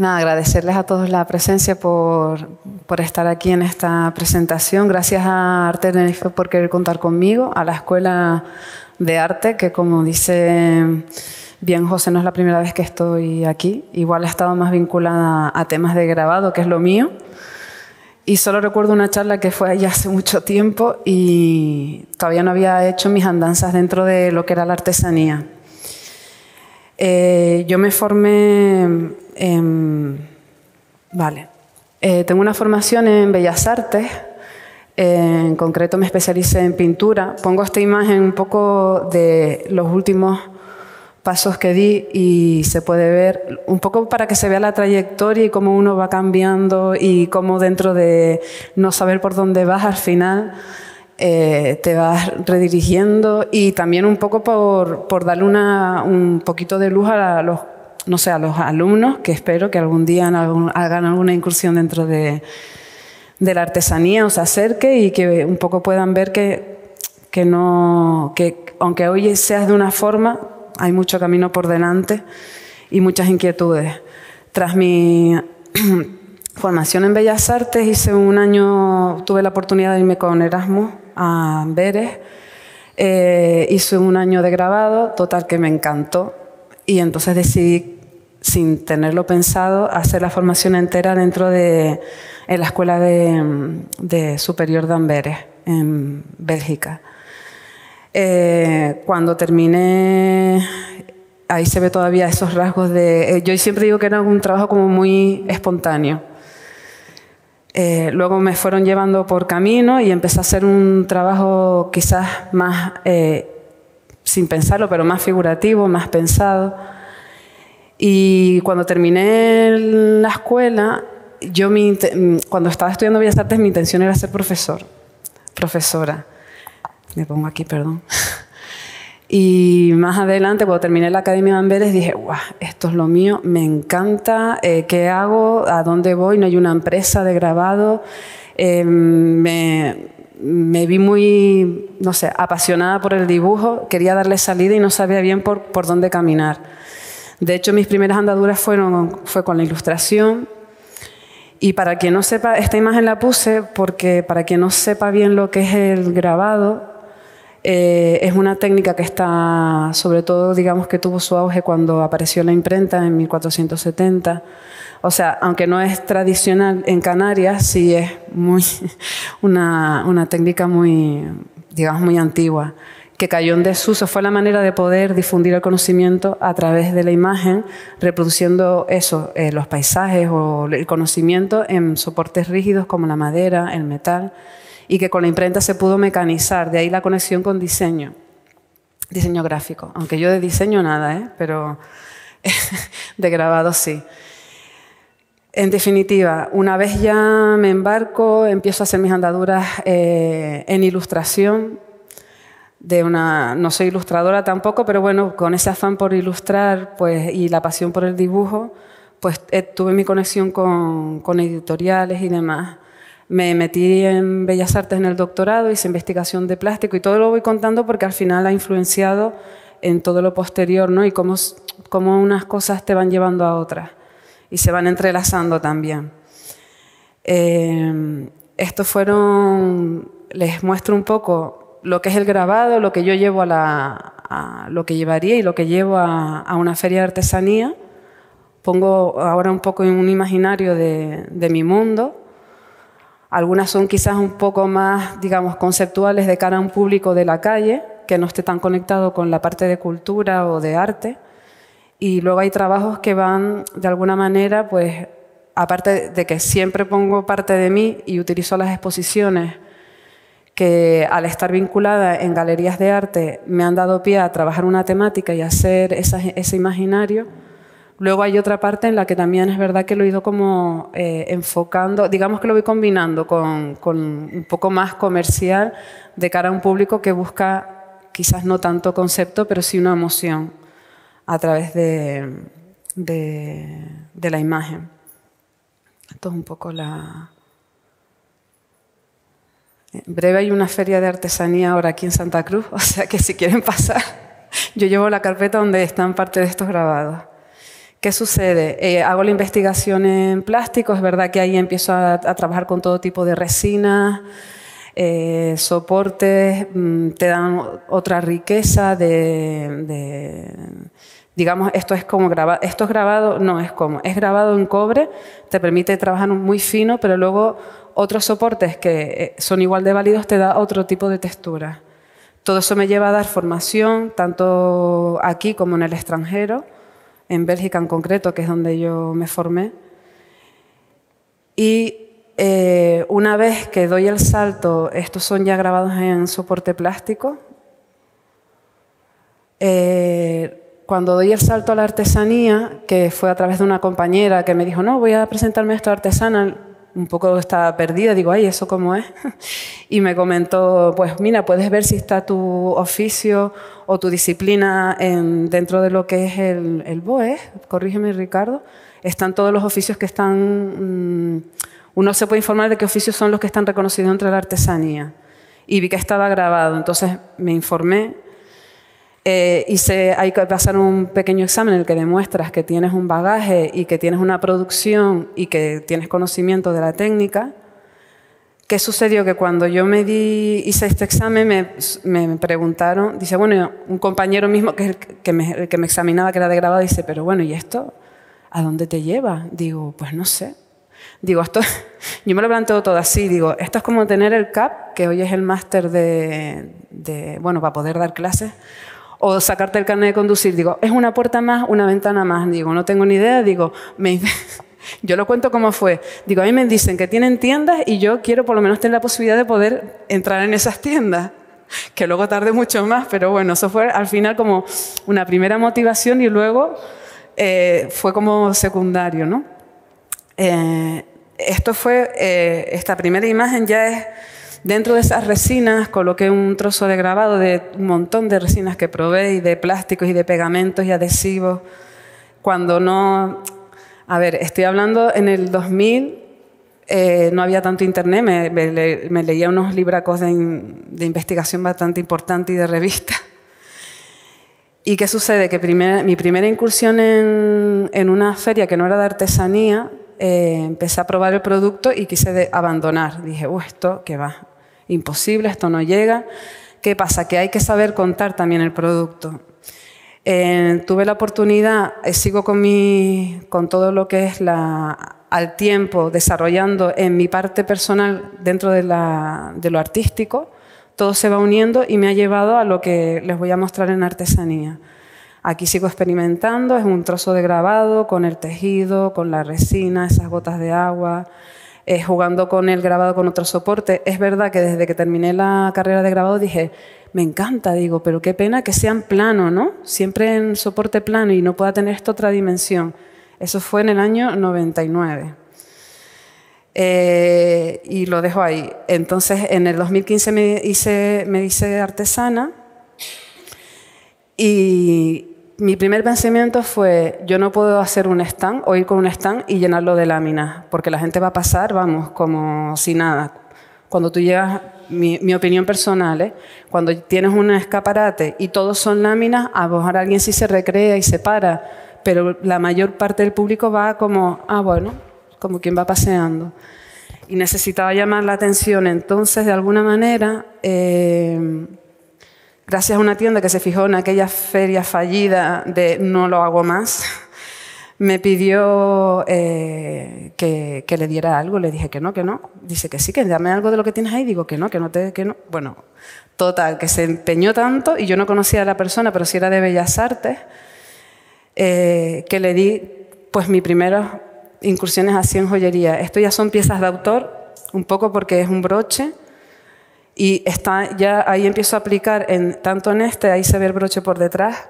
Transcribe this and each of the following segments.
Nada, agradecerles a todos la presencia por, por estar aquí en esta presentación. Gracias a Arte Tenerife por querer contar conmigo, a la Escuela de Arte, que como dice bien José, no es la primera vez que estoy aquí. Igual he estado más vinculada a temas de grabado, que es lo mío. Y solo recuerdo una charla que fue allá hace mucho tiempo y todavía no había hecho mis andanzas dentro de lo que era la artesanía. Eh, yo me formé Em, vale. Eh, tengo una formación en Bellas Artes. Eh, en concreto me especialicé en pintura. Pongo esta imagen un poco de los últimos pasos que di y se puede ver un poco para que se vea la trayectoria y cómo uno va cambiando y cómo dentro de no saber por dónde vas al final eh, te vas redirigiendo y también un poco por, por darle un poquito de luz a los no sé, a los alumnos, que espero que algún día hagan alguna incursión dentro de, la artesanía, os acerque y que un poco puedan ver que, aunque hoy seas de una forma, hay mucho camino por delante y muchas inquietudes. Tras mi formación en Bellas Artes, hice un año, tuve la oportunidad de irme con Erasmus a Amberes, eh, hice un año de grabado, total que me encantó, y entonces decidí, sin tenerlo pensado, hacer la formación entera dentro de en la Escuela de, Superior de Amberes, en Bélgica. Eh, cuando terminé, ahí se ve todavía esos rasgos de... Eh, yo siempre digo que era un trabajo como muy espontáneo. Eh, luego me fueron llevando por camino y empecé a hacer un trabajo quizás más sin pensarlo, pero más figurativo, más pensado. Y cuando terminé la escuela, yo cuando estaba estudiando Bellas Artes mi intención era ser profesor, profesora. Me pongo aquí, perdón. Y más adelante, cuando terminé la Academia de Amberes, dije, guau, esto es lo mío, me encanta, eh, ¿qué hago? ¿A dónde voy? No hay una empresa de grabado. Eh, me, me vi muy, no sé, apasionada por el dibujo, quería darle salida y no sabía bien por, por dónde caminar. De hecho, mis primeras andaduras fueron, fue con la ilustración. Y para que no sepa, esta imagen la puse porque para que no sepa bien lo que es el grabado, eh, es una técnica que está, sobre todo, digamos que tuvo su auge cuando apareció la imprenta en 1470. O sea, aunque no es tradicional en Canarias, sí es muy, una, técnica muy, digamos, muy antigua, que cayó en desuso. Fue la manera de poder difundir el conocimiento a través de la imagen, reproduciendo eso, eh, los paisajes o el conocimiento en soportes rígidos como la madera, el metal y que con la imprenta se pudo mecanizar, de ahí la conexión con diseño, diseño gráfico, aunque yo de diseño nada, ¿eh? pero de grabado sí. En definitiva, una vez ya me embarco, empiezo a hacer mis andaduras eh, en ilustración. De una, no soy ilustradora tampoco, pero bueno, con ese afán por ilustrar pues, y la pasión por el dibujo, pues eh, tuve mi conexión con editoriales y demás. Me metí en Bellas Artes en el doctorado, hice investigación de plástico y todo lo voy contando porque al final ha influenciado en todo lo posterior, ¿no? Y cómo, unas cosas te van llevando a otras y se van entrelazando también. Esto eh, estos fueron, les muestro un poco lo que es el grabado, lo que yo llevo a la, lo que llevaría y lo que llevo a, una feria de artesanía. Pongo ahora un poco en un imaginario de mi mundo algunas son quizás un poco más, digamos, conceptuales de cara a un público de la calle, que no esté tan conectado con la parte de cultura o de arte. Y luego hay trabajos que van, de alguna manera, pues, aparte de que siempre pongo parte de mí y utilizo las exposiciones que al estar vinculada en galerías de arte me han dado pie a trabajar una temática y hacer ese imaginario Luego hay otra parte en la que también es verdad que lo he ido como eh, enfocando, digamos que lo voy combinando con, un poco más comercial de cara a un público que busca quizás no tanto concepto, pero sí una emoción a través de, de la imagen. Esto es un poco la... En breve hay una feria de artesanía ahora aquí en Santa Cruz, o sea que si quieren pasar, yo llevo la carpeta donde están parte de estos grabados. ¿Qué sucede? Eh, hago la investigación en plástico, es verdad que ahí empiezo a, trabajar con todo tipo de resinas, eh, soportes, mm, te dan otra riqueza de, digamos, esto es como grabado, esto es grabado, no es como, es grabado en cobre, te permite trabajar muy fino, pero luego otros soportes que eh, son igual de válidos te da otro tipo de textura. Todo eso me lleva a dar formación, tanto aquí como en el extranjero en Bélgica en concreto, que es donde yo me formé. Y eh, una vez que doy el salto, estos son ya grabados en soporte plástico. Eh, cuando doy el salto a la artesanía, que fue a través de una compañera que me dijo, no, voy a presentarme a esta artesana, un poco estaba perdida, digo, ay, ¿eso cómo es? y me comentó, pues mira, puedes ver si está tu oficio o tu disciplina en, dentro de lo que es el, BOE, corrígeme Ricardo, están todos los oficios que están, mm, uno se puede informar de qué oficios son los que están reconocidos entre la artesanía. Y vi que estaba grabado, entonces me informé eh, hice, y hay que pasar un pequeño examen en el que demuestras que tienes un bagaje y que tienes una producción y que tienes conocimiento de la técnica. ¿Qué sucedió? Que cuando yo me di, hice este examen me, me preguntaron, dice, bueno, un compañero mismo que, que, me, que me examinaba, que era de grabado, dice, pero bueno, ¿y esto? ¿A dónde te lleva? Digo, pues no sé. Digo, esto, yo me lo planteo todo así, digo, esto es como tener el CAP, que hoy es el máster de, de, bueno, para poder dar clases, o sacarte el carnet de conducir, digo, es una puerta más, una ventana más, digo, no tengo ni idea, digo, me... yo lo cuento cómo fue, digo, a mí me dicen que tienen tiendas y yo quiero por lo menos tener la posibilidad de poder entrar en esas tiendas, que luego tarde mucho más, pero bueno, eso fue al final como una primera motivación y luego eh, fue como secundario, ¿no? Eh, esto fue, eh, esta primera imagen ya es Dentro de esas resinas coloqué un trozo de grabado de un montón de resinas que probé y de plásticos y de pegamentos y adhesivos. Cuando no... A ver, estoy hablando en el 2000, eh, no había tanto internet, me, leía unos libracos de, investigación bastante importante y de revista. ¿Y qué sucede? Que mi primera incursión en, una feria que no era de artesanía, eh, empecé a probar el producto y quise abandonar. Dije, esto qué va, imposible, esto no llega. ¿Qué pasa? Que hay que saber contar también el producto. Eh, tuve la oportunidad, eh, sigo con, mi, con todo lo que es la, al tiempo desarrollando en mi parte personal dentro de, de lo artístico, todo se va uniendo y me ha llevado a lo que les voy a mostrar en artesanía. Aquí sigo experimentando, es un trozo de grabado con el tejido, con la resina, esas gotas de agua, eh, jugando con el grabado con otro soporte. Es verdad que desde que terminé la carrera de grabado dije, me encanta, digo, pero qué pena que sean plano, ¿no? Siempre en soporte plano y no pueda tener esta otra dimensión. Eso fue en el año 99. Eh, y lo dejo ahí. Entonces, en el 2015 me hice, me hice artesana y, mi primer pensamiento fue, yo no puedo hacer un stand o ir con un stand y llenarlo de láminas, porque la gente va a pasar, vamos, como si nada. Cuando tú llegas, mi, opinión personal, ¿eh? cuando tienes un escaparate y todos son láminas, a lo mejor alguien sí se recrea y se para, pero la mayor parte del público va como, ah, bueno, como quien va paseando. Y necesitaba llamar la atención, entonces, de alguna manera... Eh, Gracias a una tienda que se fijó en aquella feria fallida de no lo hago más, me pidió eh, que, le diera algo. Le dije que no, que no. Dice que sí, que dame algo de lo que tienes ahí. Digo que no, que no te, que no. Bueno, total, que se empeñó tanto y yo no conocía a la persona, pero si era de Bellas Artes, eh, que le di pues mis primeras incursiones así en joyería. Esto ya son piezas de autor, un poco porque es un broche y está, ya ahí empiezo a aplicar, en, tanto en este, ahí se ve el broche por detrás,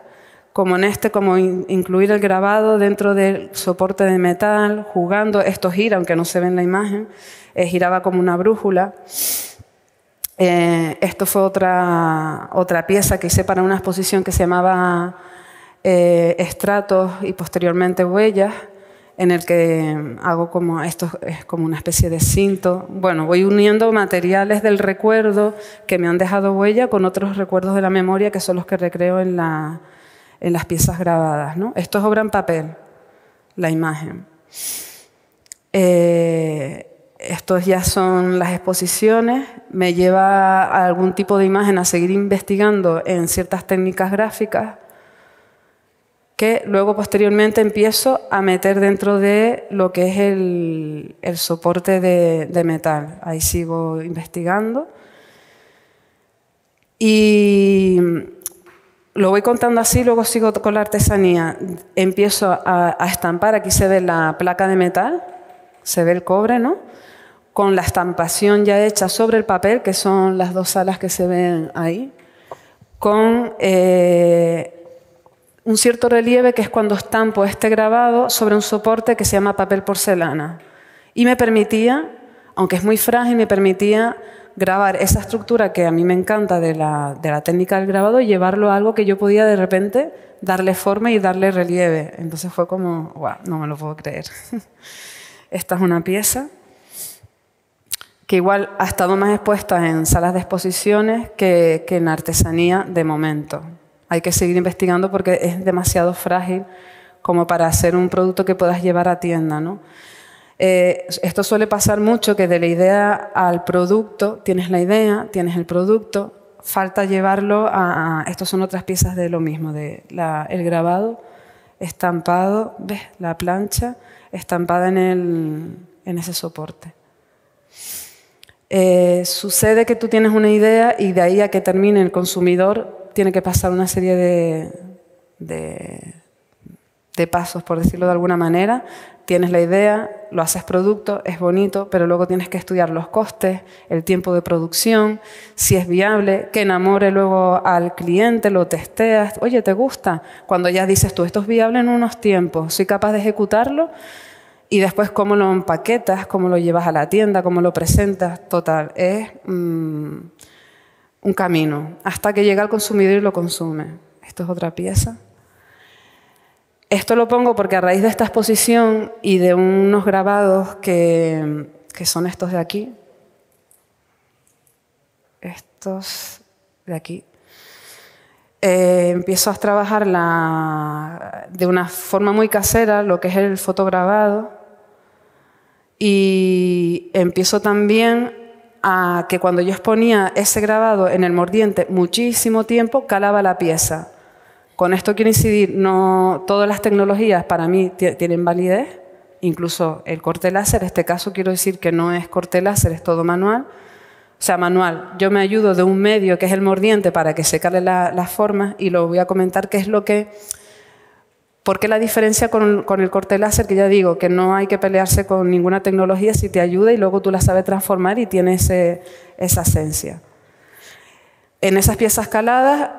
como en este, como incluir el grabado dentro del soporte de metal, jugando, esto gira, aunque no se ve en la imagen, eh, giraba como una brújula. Eh, esto fue otra, otra pieza que hice para una exposición que se llamaba eh, Estratos y posteriormente Huellas en el que hago como esto es como una especie de cinto. Bueno, voy uniendo materiales del recuerdo que me han dejado huella con otros recuerdos de la memoria que son los que recreo en, la, en las piezas grabadas. ¿no? Esto es obra en papel, la imagen. Eh, estos ya son las exposiciones, me lleva a algún tipo de imagen a seguir investigando en ciertas técnicas gráficas que luego posteriormente empiezo a meter dentro de lo que es el, soporte de, metal. Ahí sigo investigando. Y lo voy contando así, luego sigo con la artesanía. Empiezo a, estampar, aquí se ve la placa de metal, se ve el cobre, ¿no? Con la estampación ya hecha sobre el papel, que son las dos alas que se ven ahí, con... Eh, un cierto relieve que es cuando estampo este grabado sobre un soporte que se llama papel porcelana. Y me permitía, aunque es muy frágil, me permitía grabar esa estructura que a mí me encanta de la, técnica del grabado y llevarlo a algo que yo podía de repente darle forma y darle relieve. Entonces fue como, wow, no me lo puedo creer. Esta es una pieza que igual ha estado más expuesta en salas de exposiciones que en artesanía de momento. Hay que seguir investigando porque es demasiado frágil como para hacer un producto que puedas llevar a tienda, ¿no? Eh, esto suele pasar mucho que de la idea al producto tienes la idea, tienes el producto, falta llevarlo a, Estas son otras piezas de lo mismo, de el grabado, estampado, ves la plancha estampada en, ese soporte. Eh, sucede que tú tienes una idea y de ahí a que termine el consumidor tiene que pasar una serie de, pasos, por decirlo de alguna manera. Tienes la idea, lo haces producto, es bonito, pero luego tienes que estudiar los costes, el tiempo de producción, si es viable, que enamore luego al cliente, lo testeas, oye, ¿te gusta? Cuando ya dices tú, esto es viable en unos tiempos, soy capaz de ejecutarlo, y después cómo lo empaquetas, cómo lo llevas a la tienda, cómo lo presentas, total, es... Mm, un camino hasta que llega el consumidor y lo consume. Esto es otra pieza. Esto lo pongo porque a raíz de esta exposición y de unos grabados que, son estos de aquí, estos de aquí, eh, empiezo a trabajar de una forma muy casera lo que es el fotograbado y empiezo también a que cuando yo exponía ese grabado en el mordiente muchísimo tiempo, calaba la pieza. Con esto quiero incidir, no todas las tecnologías para mí tienen validez, incluso el corte láser, en este caso quiero decir que no es corte láser, es todo manual. O sea, manual, yo me ayudo de un medio que es el mordiente para que se cale las formas y lo voy a comentar qué es lo que ¿Por qué la diferencia con, el corte láser? Que ya digo que no hay que pelearse con ninguna tecnología si te ayuda y luego tú la sabes transformar y tiene esa esencia. En esas piezas caladas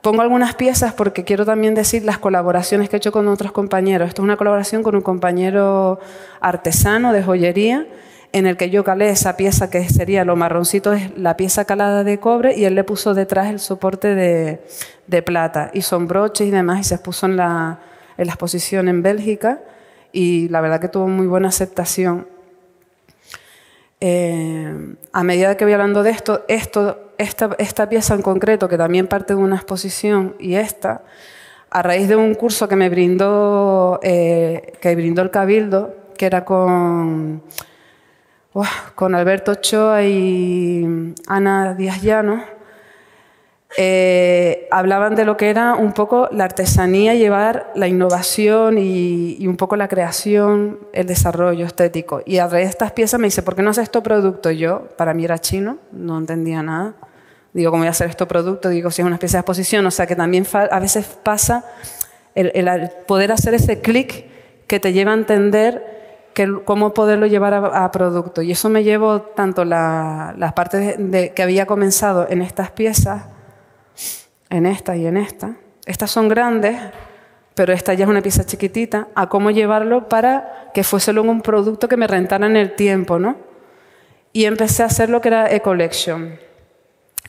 pongo algunas piezas porque quiero también decir las colaboraciones que he hecho con otros compañeros. Esto es una colaboración con un compañero artesano de joyería en el que yo calé esa pieza que sería lo marroncito, es la pieza calada de cobre y él le puso detrás el soporte de, de plata y son broches y demás y se puso en la, en la exposición en Bélgica y la verdad que tuvo muy buena aceptación. Eh, a medida que voy hablando de esto, esta, pieza en concreto, que también parte de una exposición, y esta, a raíz de un curso que me brindó, eh, que brindó el Cabildo, que era con, Alberto Ochoa y Ana Díaz Llano, eh, hablaban de lo que era un poco la artesanía, llevar la innovación y, un poco la creación, el desarrollo estético. Y a través de estas piezas me dice, ¿por qué no haces esto producto? Yo, para mí era chino, no entendía nada. Digo, ¿cómo voy a hacer esto producto? Digo, si es una pieza de exposición. O sea, que también a veces pasa el, poder hacer ese clic que te lleva a entender que, cómo poderlo llevar a, producto. Y eso me llevó tanto las partes que había comenzado en estas piezas en esta y en esta. Estas son grandes, pero esta ya es una pieza chiquitita, a cómo llevarlo para que fuese luego un producto que me rentara en el tiempo, ¿no? Y empecé a hacer lo que era e-collection,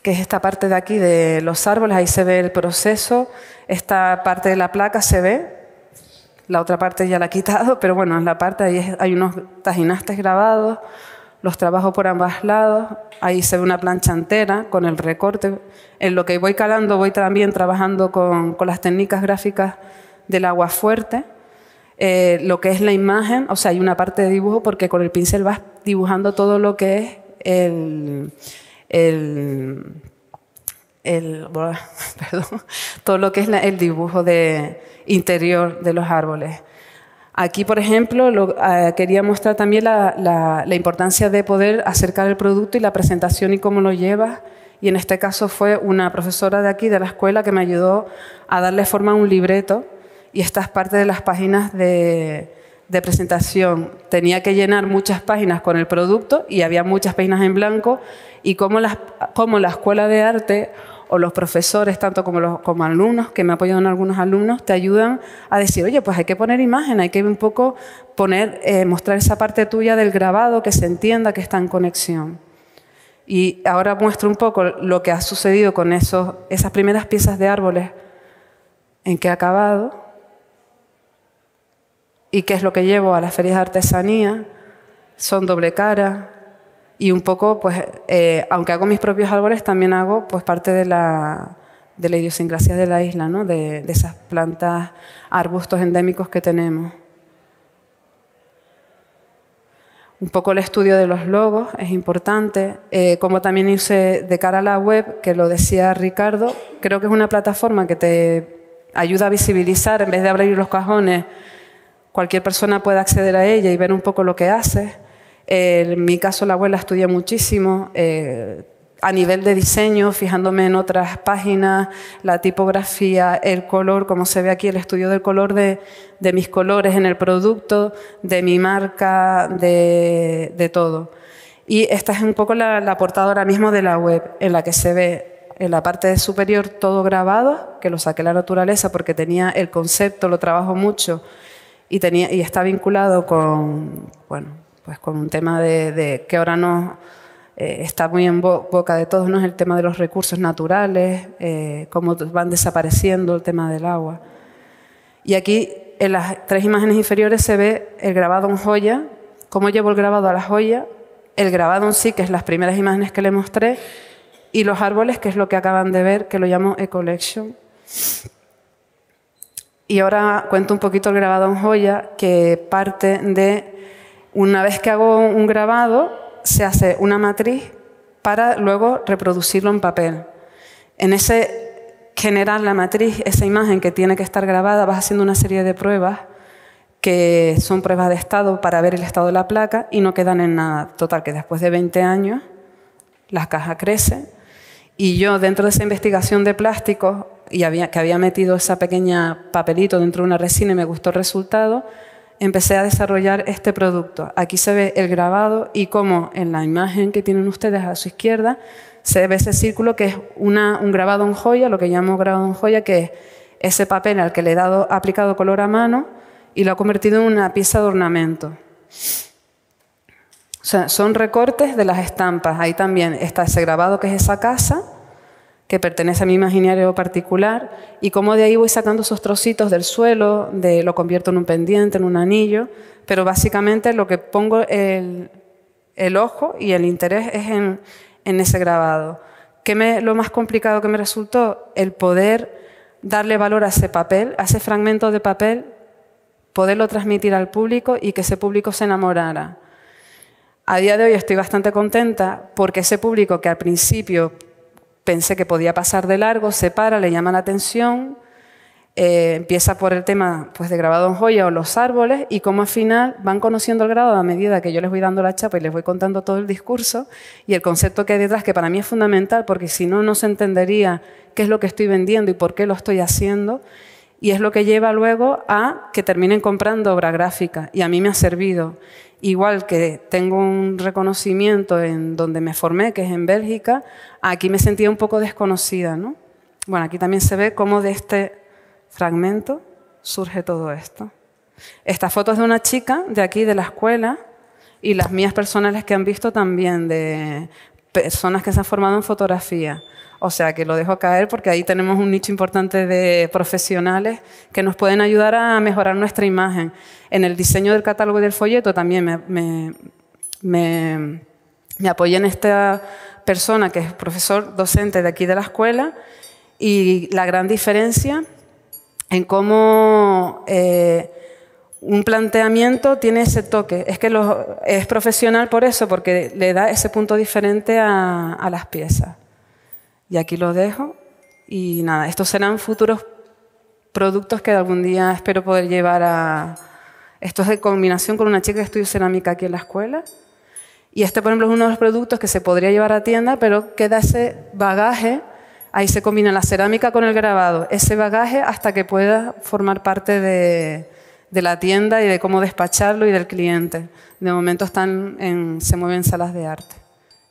que es esta parte de aquí de los árboles, ahí se ve el proceso, esta parte de la placa se ve, la otra parte ya la he quitado, pero bueno, es la parte ahí hay unos tajinastes grabados, los trabajo por ambos lados, ahí se ve una plancha entera con el recorte. En lo que voy calando voy también trabajando con, las técnicas gráficas del agua fuerte, eh, lo que es la imagen, o sea, hay una parte de dibujo porque con el pincel vas dibujando todo lo que es el, el, el perdón, todo lo que es el dibujo de interior de los árboles. Aquí, por ejemplo, lo, ah, quería mostrar también la, importancia de poder acercar el producto y la presentación y cómo lo llevas. Y en este caso fue una profesora de aquí, de la escuela, que me ayudó a darle forma a un libreto. Y esta es parte de las páginas de, presentación. Tenía que llenar muchas páginas con el producto y había muchas páginas en blanco. Y cómo, cómo la escuela de arte o los profesores, tanto como, como alumnos, que me apoyan algunos alumnos, te ayudan a decir, oye, pues hay que poner imagen, hay que un poco poner, eh, mostrar esa parte tuya del grabado, que se entienda que está en conexión. Y ahora muestro un poco lo que ha sucedido con esas primeras piezas de árboles, en que he acabado y qué es lo que llevo a las ferias de artesanía. Son doble cara, y un poco, pues, eh, aunque hago mis propios árboles, también hago pues parte de la, de la idiosincrasia de la isla, ¿no? de, esas plantas, arbustos endémicos que tenemos. Un poco el estudio de los logos es importante, eh, como también hice de cara a la web, que lo decía Ricardo, creo que es una plataforma que te ayuda a visibilizar, en vez de abrir los cajones, cualquier persona puede acceder a ella y ver un poco lo que haces en mi caso, la abuela estudia muchísimo. Eh, a nivel de diseño, fijándome en otras páginas, la tipografía, el color, como se ve aquí, el estudio del color de, mis colores en el producto, de mi marca, de, todo. Y esta es un poco la, la portada ahora mismo de la web, en la que se ve en la parte superior todo grabado, que lo saqué la naturaleza porque tenía el concepto, lo trabajo mucho y, tenía, y está vinculado con, bueno, pues con un tema de, que ahora no eh, está muy en boca de todos, ¿no? Es el tema de los recursos naturales, eh, cómo van desapareciendo el tema del agua. Y aquí en las tres imágenes inferiores se ve el grabado en joya, cómo llevo el grabado a la joya, el grabado en sí, que es las primeras imágenes que le mostré, y los árboles, que es lo que acaban de ver, que lo llamo E-Collection. Y ahora cuento un poquito el grabado en joya, que parte de una vez que hago un grabado, se hace una matriz para luego reproducirlo en papel. En ese generar la matriz, esa imagen que tiene que estar grabada, vas haciendo una serie de pruebas que son pruebas de estado para ver el estado de la placa y no quedan en nada. Total, que después de 20 años las cajas crecen y yo dentro de esa investigación de plástico, y que había metido esa pequeña papelito dentro de una resina y me gustó el resultado, empecé a desarrollar este producto. Aquí se ve el grabado y como en la imagen que tienen ustedes a su izquierda se ve ese círculo que es un grabado en joya, lo que llamo grabado en joya, que es ese papel al que le he aplicado color a mano y lo ha convertido en una pieza de ornamento. O sea, son recortes de las estampas. Ahí también está ese grabado que es esa casa que pertenece a mi imaginario particular, y cómo de ahí voy sacando esos trocitos del suelo, de, lo convierto en un pendiente, en un anillo, pero básicamente lo que pongo el, ojo y el interés es en, ese grabado. ¿Qué me, lo más complicado que me resultó? El poder darle valor a ese papel, a ese fragmento de papel, poderlo transmitir al público y que ese público se enamorara. A día de hoy estoy bastante contenta porque ese público que al principio pensé que podía pasar de largo, se para, le llama la atención, eh, empieza por el tema pues, de grabado en joya o los árboles y cómo al final van conociendo el grado a medida que yo les voy dando la chapa y les voy contando todo el discurso y el concepto que hay detrás, que para mí es fundamental porque si no, no se entendería qué es lo que estoy vendiendo y por qué lo estoy haciendo y es lo que lleva luego a que terminen comprando obra gráfica. Y a mí me ha servido. Igual que tengo un reconocimiento en donde me formé, que es en Bélgica, aquí me sentía un poco desconocida. ¿no? Bueno, aquí también se ve cómo de este fragmento surge todo esto. Estas fotos de una chica de aquí, de la escuela, y las mías personales que han visto también de personas que se han formado en fotografía. O sea, que lo dejo caer porque ahí tenemos un nicho importante de profesionales que nos pueden ayudar a mejorar nuestra imagen. En el diseño del catálogo y del folleto también me, me, en esta persona que es profesor docente de aquí de la escuela y la gran diferencia en cómo... Eh, un planteamiento tiene ese toque. Es que lo, es profesional por eso, porque le da ese punto diferente a, las piezas. Y aquí lo dejo. Y nada, estos serán futuros productos que algún día espero poder llevar a... Esto es de combinación con una chica que estudia cerámica aquí en la escuela. Y este, por ejemplo, es uno de los productos que se podría llevar a tienda, pero queda ese bagaje. Ahí se combina la cerámica con el grabado. Ese bagaje hasta que pueda formar parte de de la tienda y de cómo despacharlo y del cliente. De momento están en, se mueven salas de arte.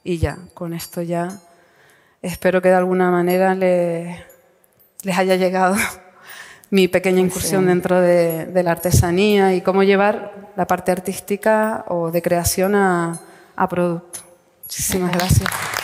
Y ya, con esto ya espero que de alguna manera le, les haya llegado mi pequeña incursión dentro de, la artesanía y cómo llevar la parte artística o de creación a producto. Muchísimas gracias.